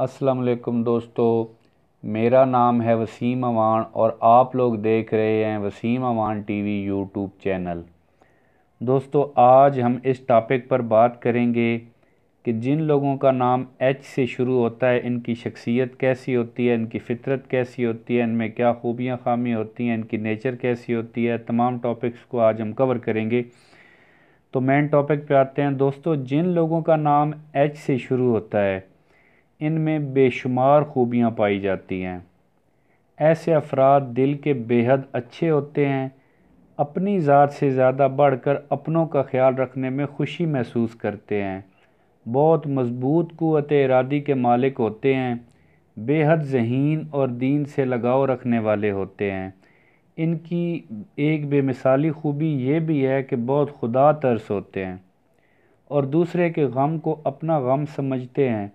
अस्सलाम वालेकुम दोस्तों मेरा नाम है वसीम अवान और आप लोग देख रहे हैं Waseem Aman TV YouTube channel दोस्तों आज हम इस टॉपिक पर बात करेंगे कि जिन लोगों का नाम एच से शुरू होता है इनकी शख्सियत कैसी होती है इनकी फितरत कैसी होती है इनमें क्या खूबियाँ खामी होती हैं इनकी नेचर कैसी होती है तमाम टॉपिक्स को आज हम कवर करेंगे तो मेन टॉपिक पे आते हैं दोस्तों जिन लोगों का नाम एच से शुरू होता है इनमें बेशुमार ख़ूबियाँ पाई जाती हैं ऐसे अफराद दिल के बेहद अच्छे होते हैं अपनी ज़ात से ज़्यादा बढ़कर अपनों का ख्याल रखने में खुशी महसूस करते हैं बहुत मजबूत क़वत इरादी के मालिक होते हैं बेहद जहीन और दीन से लगाव रखने वाले होते हैं इनकी एक बेमिसाली ख़ूबी ये भी है कि बहुत खुदा तर्स होते हैं और दूसरे के गम को अपना गम समझते हैं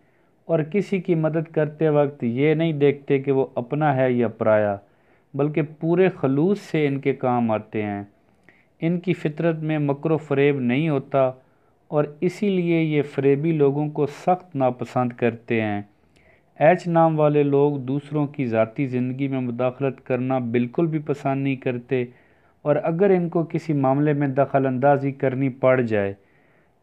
और किसी की मदद करते वक्त ये नहीं देखते कि वो अपना है या पराया बल्कि पूरे खलूस से इनके काम आते हैं इनकी फितरत में मकर फरेब नहीं होता और इसीलिए ये फरेबी लोगों को सख्त नापसंद करते हैं ऐच नाम वाले लोग दूसरों की ज़ाती ज़िंदगी में मुदाखलत करना बिल्कुल भी पसंद नहीं करते और अगर इनको किसी मामले में दखल अंदाजी करनी पड़ जाए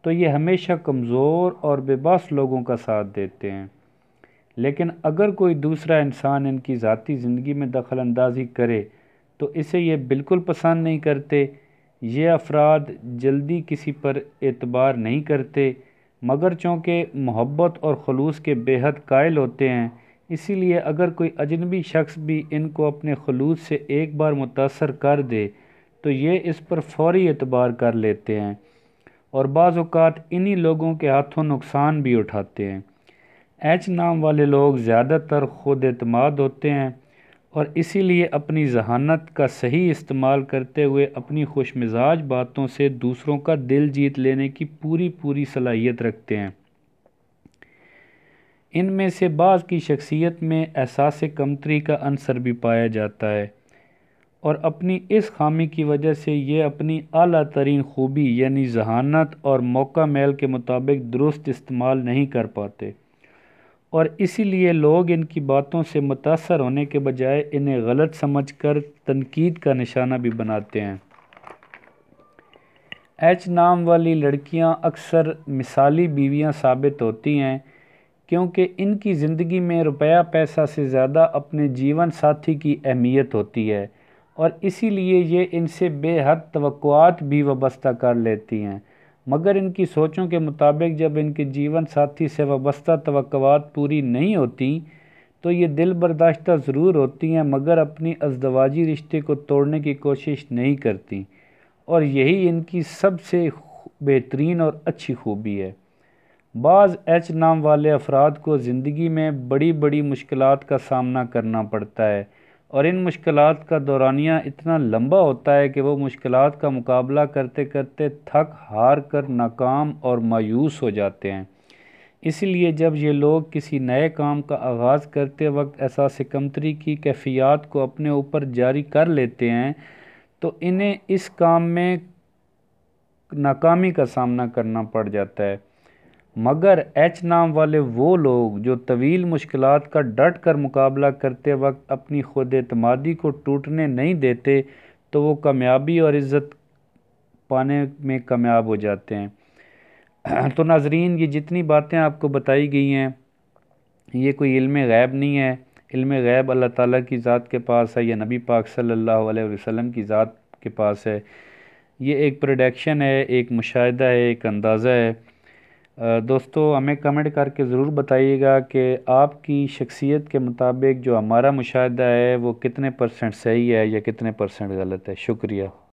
तो ये हमेशा कमज़ोर और बेबस लोगों का साथ देते हैं लेकिन अगर कोई दूसरा इंसान इनकी ज़ाती ज़िंदगी में दखल अंदाजी करे तो इसे ये बिल्कुल पसंद नहीं करते ये अफराद जल्दी किसी पर एतबार नहीं करते मगर चूँकि मोहब्बत और खलूस के बेहद कायल होते हैं इसीलिए अगर कोई अजनबी शख्स भी इनको अपने खलूस से एक बार मुतासर कर दे तो ये इस पर फौरी एतबार कर लेते हैं और बाज़ात इन्हीं लोगों के हाथों नुकसान भी उठाते हैं एच नाम वाले लोग ज़्यादातर ख़ुद अतमाद होते हैं और इसीलिए अपनी जहानत का सही इस्तेमाल करते हुए अपनी खुश मिजाज बातों से दूसरों का दिल जीत लेने की पूरी पूरी सलाहियत रखते हैं इनमें से बाज़ की शख्सियत में एहसास कमतरी का अंसर भी पाया जाता है और अपनी इस खामी की वजह से ये अपनी अला तरीन ख़ूबी यानी जहानत और मौका मैल के मुताबिक दुरुस्त इस्तेमाल नहीं कर पाते और इसीलिए लोग इनकी बातों से मुतासर होने के बजाय इन्हें गलत समझ कर तनकीद का निशाना भी बनाते हैं एच नाम वाली लड़कियाँ अक्सर मिसाली बीवियाँ साबित होती हैं क्योंकि इनकी ज़िंदगी में रुपया पैसा से ज़्यादा अपने जीवन साथी की अहमियत होती है और इसीलिए ये इनसे बेहद तवक़ात भी वाबस्ता कर लेती हैं मगर इनकी सोचों के मुताबिक जब इनके जीवन साथी से वाबस्ता तवक़ात पूरी नहीं होती तो ये दिल बर्दाश्त ज़रूर होती हैं मगर अपनी अजदवाजी रिश्ते को तोड़ने की कोशिश नहीं करती और यही इनकी सबसे बेहतरीन और अच्छी खूबी है बाज़ एच नाम वाले अफराद को ज़िंदगी में बड़ी बड़ी मुश्किल का सामना करना पड़ता है और इन मुश्किल का दौरानिया इतना लंबा होता है कि वह मुश्किल का मुकाबला करते करते थक हार कर नाकाम और मायूस हो जाते हैं इसलिए जब ये लोग किसी नए काम का आगाज़ करते वक्त एहसास कमतरी की कैफियत को अपने ऊपर जारी कर लेते हैं तो इन्हें इस काम में नाकामी का सामना करना पड़ जाता है मगर एच नाम वाले वो लोग जो तवील मुश्किल का डट कर मुकाबला करते वक्त अपनी खुद अतमादी को टूटने नहीं देते तो वो कामयाबी और इज़्ज़त पाने में कामयाब हो जाते हैं तो नाजरीन ये जितनी बातें आपको बताई गई हैं ये कोई इल्म गैब नहीं है इल्म गैब अल्लाह ताला की ज़ात के पास है या नबी पाक सल्लल्लाहु अलैहि वसल्लम की ज़ात के पास है ये एक प्रोडक्शन है एक मुशाह है एक अंदाज़ा है दोस्तों हमें कमेंट करके ज़रूर बताइएगा कि आपकी शख्सियत के मुताबिक जो हमारा मुशाह है वो कितने परसेंट सही है या कितने परसेंट गलत है शुक्रिया